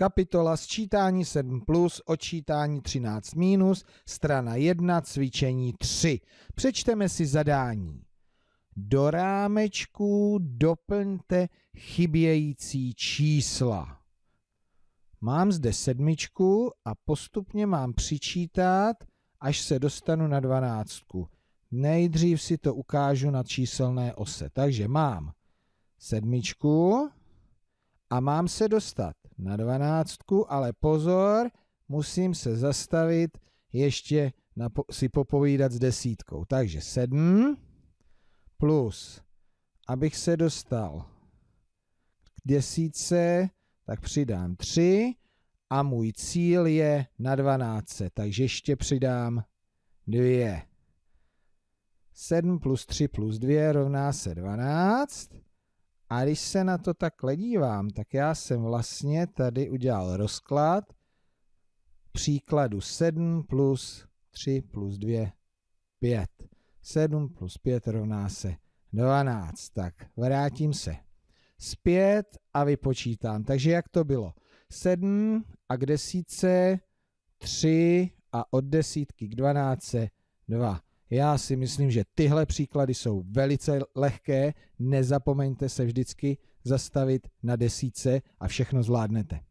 Kapitola sčítání 7 plus, odčítání 13 minus, strana 1, cvičení 3. Přečteme si zadání. Do rámečku doplňte chybějící čísla. Mám zde sedmičku a postupně mám přičítat, až se dostanu na dvanáctku. Nejdřív si to ukážu na číselné ose. Takže mám sedmičku, a mám se dostat na dvanáctku, ale pozor, musím se zastavit ještě na, si popovídat s desítkou. Takže 7 plus, abych se dostal k desítce, tak přidám 3 a můj cíl je na 12, takže ještě přidám 2. 7 plus 3 plus 2 rovná se 12 a když se na to takhle dívám, tak já jsem vlastně tady udělal rozklad příkladu 7 plus 3 plus 2, 5. 7 plus 5 rovná se 12. Tak vrátím se zpět a vypočítám. Takže jak to bylo? 7 a k desíce 3 a od desítky k 12 2. Já si myslím, že tyhle příklady jsou velice lehké. Nezapomeňte se vždycky zastavit na desíce a všechno zvládnete.